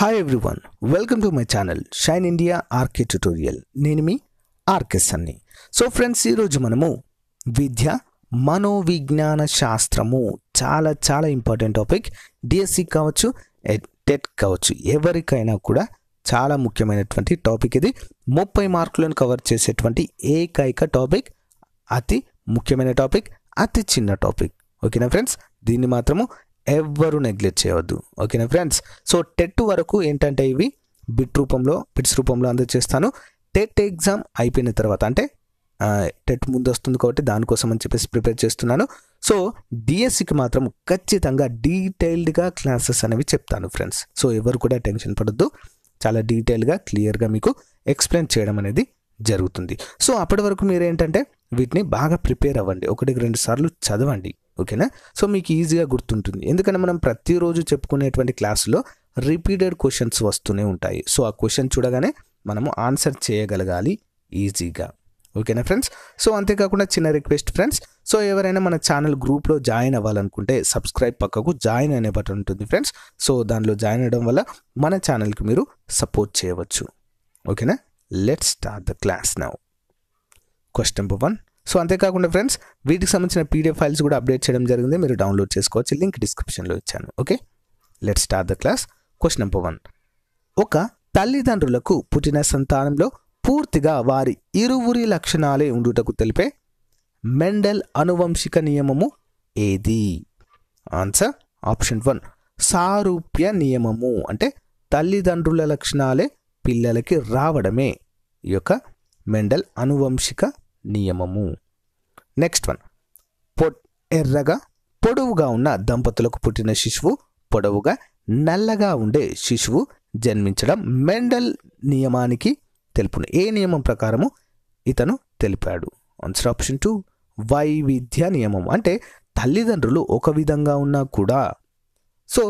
hi everyone welcome to my channel shine India RK tutorial నేను మీ సన్ని so friends ఈరోజు మనము విద్య మనోవిజ్ఞాన శాస్త్రము చాలా చాలా ఇంపార్టెంట్ టాపిక్ డిఎస్సి కావచ్చు టెట్ కావచ్చు ఎవరికైనా కూడా చాలా ముఖ్యమైనటువంటి టాపిక్ ఇది ముప్పై మార్కులను కవర్ చేసేటువంటి ఏకైక టాపిక్ అతి ముఖ్యమైన టాపిక్ అతి చిన్న టాపిక్ ఓకేనా ఫ్రెండ్స్ దీన్ని మాత్రము ఎవ్వరూ నెగ్లెక్ట్ చేయవద్దు ఓకేనా ఫ్రెండ్స్ సో టెట్ వరకు ఏంటంటే ఇవి బిట్ రూపంలో బిట్స్ రూపంలో అందజేస్తాను టెట్ ఎగ్జామ్ అయిపోయిన తర్వాత అంటే టెట్ ముందు వస్తుంది కాబట్టి దానికోసం అని చెప్పేసి ప్రిపేర్ చేస్తున్నాను సో డిఎస్సికి మాత్రం ఖచ్చితంగా డీటెయిల్డ్గా క్లాసెస్ అనేవి చెప్తాను ఫ్రెండ్స్ సో ఎవరు కూడా టెన్షన్ పడద్దు చాలా డీటెయిల్గా క్లియర్గా మీకు ఎక్స్ప్లెయిన్ చేయడం అనేది జరుగుతుంది సో అప్పటి వరకు మీరు ఏంటంటే వీటిని బాగా ప్రిపేర్ అవ్వండి ఒకటికి రెండు సార్లు చదవండి ఓకేనా సో మీకు ఈజీగా గుర్తుంటుంది ఎందుకంటే మనం ప్రతిరోజు చెప్పుకునేటువంటి క్లాసులో రిపీటెడ్ క్వశ్చన్స్ వస్తూనే ఉంటాయి సో ఆ క్వశ్చన్ చూడగానే మనము ఆన్సర్ చేయగలగాలి ఈజీగా ఓకేనా ఫ్రెండ్స్ సో అంతేకాకుండా చిన్న రిక్వెస్ట్ ఫ్రెండ్స్ సో ఎవరైనా మన ఛానల్ గ్రూప్లో జాయిన్ అవ్వాలనుకుంటే సబ్స్క్రైబ్ పక్కకు జాయిన్ అనే బటన్ ఉంటుంది ఫ్రెండ్స్ సో దానిలో జాయిన్ అవ్వడం వల్ల మన ఛానల్కి మీరు సపోర్ట్ చేయవచ్చు ఓకేనా let start the class now question number one so అంతేకాకుండా ఫ్రెండ్స్ వీటికి సంబంధించిన పీడిఎఫ్ ఫైల్స్ కూడా అప్డేట్ చేయడం జరిగింది మీరు డౌన్లోడ్ చేసుకోవచ్చు లింక్ డిస్క్రిప్షన్లో ఇచ్చాను okay let start the class question number one ఒక తల్లిదండ్రులకు పుట్టిన సంతానంలో పూర్తిగా వారి ఇరువురి లక్షణాలే ఉండుటకు తెలిపే మెండల్ అనువంశిక నియమము ఏది ఆన్సర్ ఆప్షన్ వన్ సారూప్య నియమము అంటే తల్లిదండ్రుల లక్షణాలే పిల్లలకి రావడమే ఈ యొక్క మెండల్ అనువంశిక నియమము నెక్స్ట్ వన్ పొ ఎర్రగా పొడవుగా ఉన్న దంపతులకు పుట్టిన శిశువు పొడవుగా నల్లగా ఉండే శిశువు జన్మించడం మెండల్ నియమానికి తెలుపును ఏ నియమం ప్రకారము ఇతను తెలిపాడు ఆన్సర్ ఆప్షన్ టూ వైవిధ్య నియమం అంటే తల్లిదండ్రులు ఒక విధంగా ఉన్నా కూడా సో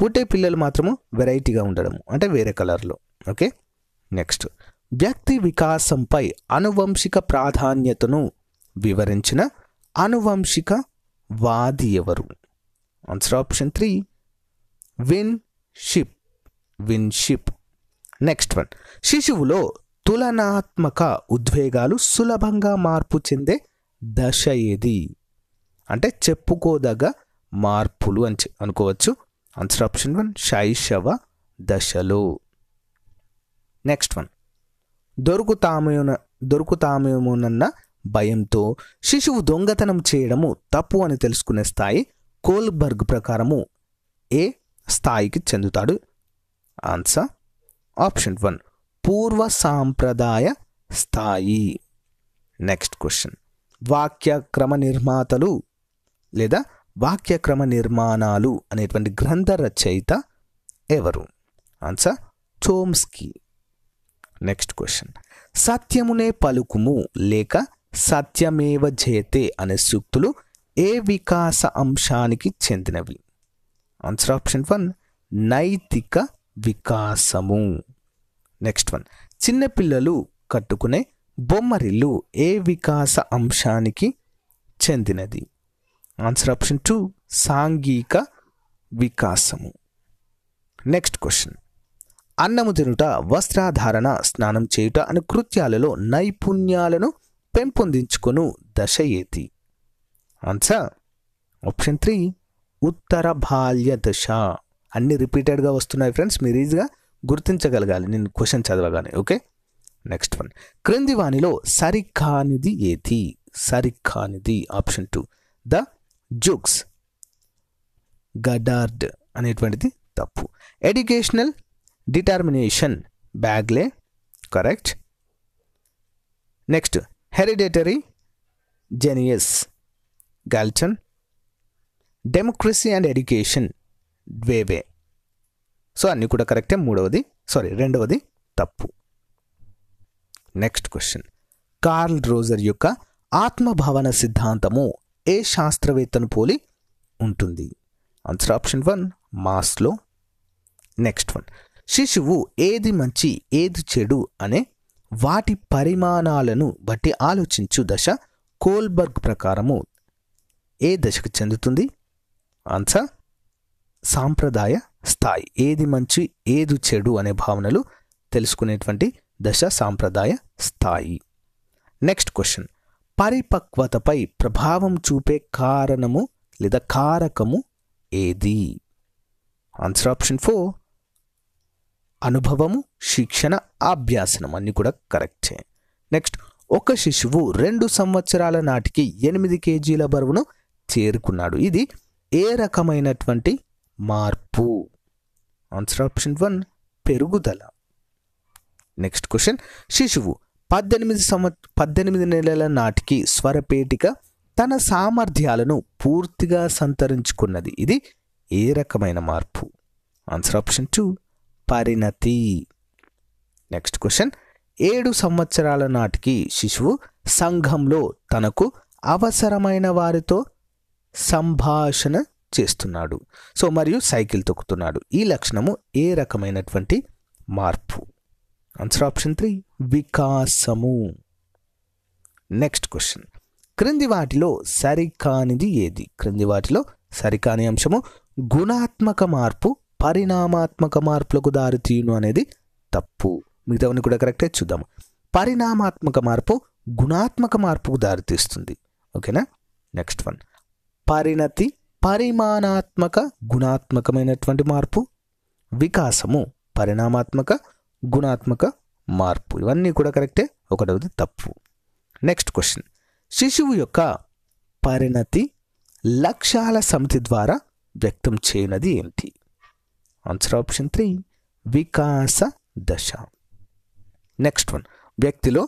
పుట్టే పిల్లలు మాత్రము వెరైటీగా ఉండడం అంటే వేరే కలర్లో ఓకే నెక్స్ట్ వ్యక్తి వికాసంపై అనువంశిక ప్రాధాన్యతను వివరించిన అనువంశిక వాది ఎవరు answer option three Winship Winship next one శిశువులో తులనాత్మక ఉద్వేగాలు సులభంగా మార్పు చెందే దశ ఏది అంటే చెప్పుకోదగ్గ మార్పులు అని అనుకోవచ్చు ఆన్సర్ ఆప్షన్ వన్ శైశవ దశలో నెక్స్ట్ వన్ దొరుకుతామేన దొరుకుతామేమోనన్న భయంతో శిశువు దొంగతనం చేయడము తప్పు అని తెలుసుకునే స్థాయి కోల్బర్గ్ ప్రకారము ఏ స్థాయికి చెందుతాడు ఆన్సర్ ఆప్షన్ వన్ పూర్వ సాంప్రదాయ స్థాయి నెక్స్ట్ క్వశ్చన్ వాక్యక్రమ నిర్మాతలు లేదా వాక్యక్రమ నిర్మాణాలు అనేటువంటి గ్రంథ రచయిత ఎవరు ఆన్సర్ చోమ్స్కీ నెక్స్ట్ క్వశ్చన్ సత్యమునే పలుకుము లేక సత్యమేవ జయతే అనే సూక్తులు ఏ వికాస అంశానికి చెందినవి ఆన్సర్ ఆప్షన్ వన్ నైతిక వికాసము నెక్స్ట్ వన్ చిన్నపిల్లలు కట్టుకునే బొమ్మరిల్లు ఏ వికాస అంశానికి చెందినది ఆన్సర్ ఆప్షన్ టూ సాంఘిక వికాసము నెక్స్ట్ క్వశ్చన్ అన్నము తినుట వస్త్రాధారణ స్నానం చేయుట అనే కృత్యాలలో నైపుణ్యాలను పెంపొందించుకొను దశ ఏతి ఆన్సర్ ఆప్షన్ త్రీ ఉత్తర బాల్య దశ అన్ని రిపీటెడ్గా వస్తున్నాయి ఫ్రెండ్స్ మీరు ఈజీగా గుర్తించగలగాలి నేను క్వశ్చన్ చదవగానే ఓకే నెక్స్ట్ వన్ క్రింది వాణిలో సరికానిది ఏది సరికానిది option two the Jukes Goddard అనేటువంటిది తప్పు educational determination Bagley correct next hereditary genius Galton democracy and education Dewey so అన్నీ కూడా కరెక్టే మూడవది సారీ రెండవది తప్పు నెక్స్ట్ క్వశ్చన్ కార్ల్ రోజర్ యొక్క ఆత్మభవన సిద్ధాంతము ఏ శాస్త్రవేత్తను పోలి ఉంటుంది answer option one Maslow next one శిశువు ఏది మంచి ఏది చెడు అనే వాటి పరిమాణాలను బట్టి ఆలోచించు దశ కోల్బర్గ్ ప్రకారము ఏ దశకు చెందుతుంది ఆన్సర్ సాంప్రదాయ స్థాయి ఏది మంచి ఏది చెడు అనే భావనలు తెలుసుకునేటువంటి దశ సాంప్రదాయ స్థాయి నెక్స్ట్ క్వశ్చన్ పరిపక్వతపై ప్రభావం చూపే కారణము లేదా కారకము ఏది ఆన్సర్ ఆప్షన్ ఫోర్ అనుభవము శిక్షణ అభ్యాసనం అన్నీ కూడా కరెక్టే నెక్స్ట్ ఒక శిశువు రెండు సంవత్సరాల నాటికి ఎనిమిది కేజీల బరువును చేరుకున్నాడు ఇది ఏ రకమైనటువంటి మార్పు ఆన్సర్ ఆప్షన్ వన్ పెరుగుదల నెక్స్ట్ క్వశ్చన్ శిశువు పద్దెనిమిది సంవ పద్దెనిమిది నెలల నాటికి స్వరపేటిక తన సామర్థ్యాలను పూర్తిగా సంతరించుకున్నది ఇది ఏ రకమైన మార్పు ఆన్సర్ ఆప్షన్ టూ పరిణతి నెక్స్ట్ క్వశ్చన్ ఏడు సంవత్సరాల నాటికి శిశువు సంఘంలో తనకు అవసరమైన వారితో సంభాషణ చేస్తున్నాడు సో మరియు సైకిల్ తొక్కుతున్నాడు ఈ లక్షణము ఏ రకమైనటువంటి మార్పు ఆన్సర్ ఆప్షన్ త్రీ వికాసము నెక్స్ట్ క్వశ్చన్ క్రింది వాటిలో సరికానిది ఏది క్రింది వాటిలో సరికాని అంశము గుణాత్మక మార్పు పరిణామాత్మక మార్పులకు దారితీయును అనేది తప్పు మిగతావన్నీ కూడా కరెక్టే చూద్దాం పరిణామాత్మక మార్పు గుణాత్మక మార్పుకు దారితీస్తుంది ఓకేనా నెక్స్ట్ వన్ పరిణతి పరిమాణాత్మక గుణాత్మకమైనటువంటి మార్పు వికాసము పరిణామాత్మక గుణాత్మక మార్పు ఇవన్నీ కూడా కరెక్టే ఒకటవది తప్పు నెక్స్ట్ క్వశ్చన్ శిశువు యొక్క పరిణతి లక్ష్యాల సమితి ద్వారా వ్యక్తం చేయనది ఏమిటి ఆన్సర్ ఆప్షన్ త్రీ వికాస దశ నెక్స్ట్ వన్ వ్యక్తిలో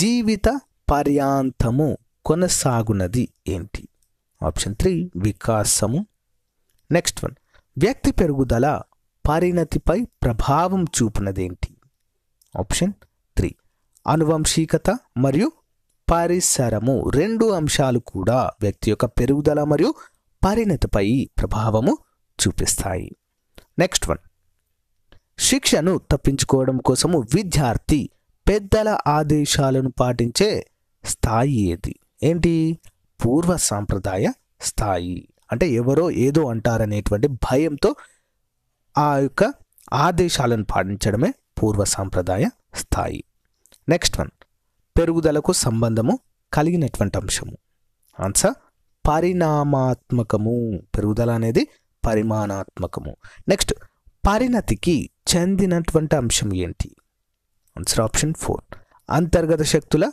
జీవిత పర్యాంతము కొనసాగునది ఏంటి ఆప్షన్ త్రీ వికాసము నెక్స్ట్ వన్ వ్యక్తి పెరుగుదల పరిణతిపై ప్రభావం చూపినదేంటి ఆప్షన్ త్రీ అనువంశీకత మరియు పరిసరము రెండు అంశాలు కూడా వ్యక్తి యొక్క పెరుగుదల మరియు పరిణతిపై ప్రభావము చూపిస్తాయి నెక్స్ట్ వన్ శిక్షను తప్పించుకోవడం కోసము విద్యార్థి పెద్దల ఆదేశాలను పాటించే స్థాయి ఏది ఏంటి పూర్వ సాంప్రదాయ స్థాయి అంటే ఎవరో ఏదో అంటారనేటువంటి భయంతో ఆ యొక్క ఆదేశాలను పాటించడమే పూర్వ సాంప్రదాయ స్థాయి నెక్స్ట్ వన్ పెరుగుదలకు సంబంధము కలిగినటువంటి అంశము ఆన్సర్ పరిణామాత్మకము పెరుగుదల అనేది పరిమాణాత్మకము నెక్స్ట్ పరిణతికి చెందినటువంటి అంశం ఏంటి ఆన్సర్ ఆప్షన్ ఫోర్ అంతర్గత శక్తుల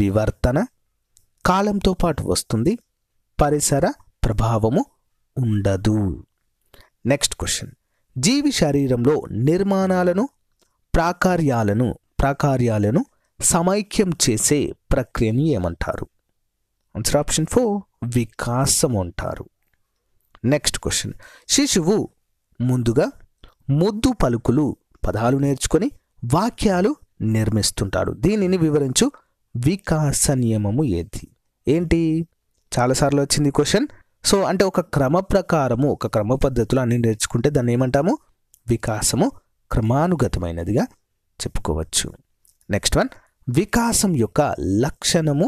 వివర్తన కాలంతో పాటు వస్తుంది పరిసర ప్రభావము ఉండదు నెక్స్ట్ క్వశ్చన్ జీవి శరీరంలో నిర్మాణాలను ప్రాకార్యాలను ప్రాకార్యాలను సమైక్యం చేసే ప్రక్రియని ఏమంటారు ఆన్సర్ ఆప్షన్ ఫోర్ వికాసం అంటారు నెక్స్ట్ క్వశ్చన్ శిశువు ముందుగా ముద్దు పలుకులు పదాలు నేర్చుకొని వాక్యాలు నిర్మిస్తుంటాడు దీనిని వివరించు వికాస నియమము ఏది ఏంటి చాలాసార్లు వచ్చింది క్వశ్చన్ సో అంటే ఒక క్రమ ప్రకారము ఒక క్రమ పద్ధతిలో అన్ని నేర్చుకుంటే దాన్ని ఏమంటాము వికాసము క్రమానుగతమైనదిగా చెప్పుకోవచ్చు నెక్స్ట్ వన్ వికాసం యొక్క లక్షణము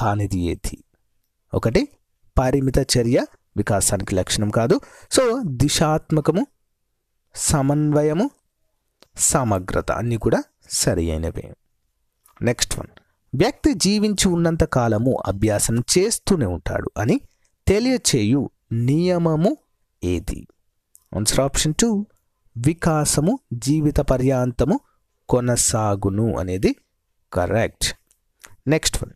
కానిది ఏది ఒకటి పరిమిత చర్య వికాసానికి లక్షణం కాదు సో దిశాత్మకము సమన్వయము సమగ్రత అన్నీ కూడా సరి అయినవి నెక్స్ట్ వన్ వ్యక్తి జీవించి ఉన్నంత కాలము అభ్యాసం చేస్తూనే ఉంటాడు అని తెలియచేయు నియమము ఏది ఆన్సర్ ఆప్షన్ టూ వికాసము జీవిత పర్యాంతము కొనసాగును అనేది కరెక్ట్ నెక్స్ట్ వన్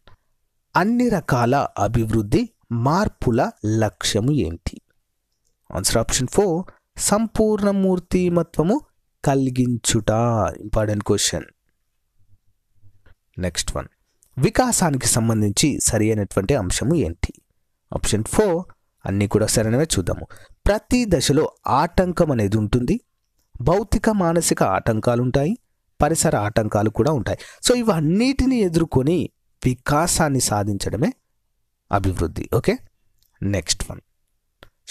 అన్ని రకాల అభివృద్ధి మార్పుల లక్ష్యము ఏంటి ఆన్సర్ ఆప్షన్ ఫోర్ సంపూర్ణ మూర్తిమత్వము కలిగించుట ఇంపార్టెంట్ క్వశ్చన్ నెక్స్ట్ వన్ వికాసానికి సంబంధించి సరి అయినటువంటి అంశము ఏంటి ఆప్షన్ ఫోర్ అన్నీ కూడా సరైనవే చూద్దాము ప్రతి దశలో ఆటంకం అనేది ఉంటుంది భౌతిక మానసిక ఆటంకాలు ఉంటాయి పరిసర ఆటంకాలు కూడా ఉంటాయి సో ఇవన్నిటిని ఎదుర్కొని వికాసాన్ని సాధించడమే అభివృద్ధి ఓకే నెక్స్ట్ వన్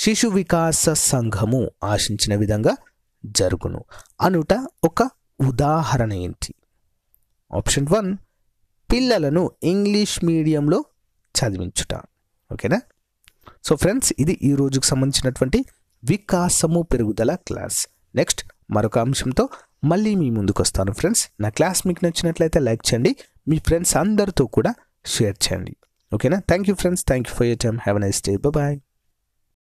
శిశు వికాస సంఘము ఆశించిన విధంగా జరుగును అనుట ఒక ఉదాహరణ ఏంటి ఆప్షన్ వన్ పిల్లలను ఇంగ్లీష్ మీడియంలో చదివించుట ఓకేనా సో ఫ్రెండ్స్ ఇది ఈ రోజుకు సంబంధించినటువంటి వికాసము పెరుగుదల క్లాస్ నెక్స్ట్ మరొక అంశంతో మళ్ళీ మీ ముందుకు వస్తాను ఫ్రెండ్స్ నా క్లాస్ మీకు నచ్చినట్లయితే లైక్ చేయండి మీ ఫ్రెండ్స్ అందరితో కూడా షేర్ చేయండి okay na thank you friends thank you for your time have a nice day bye bye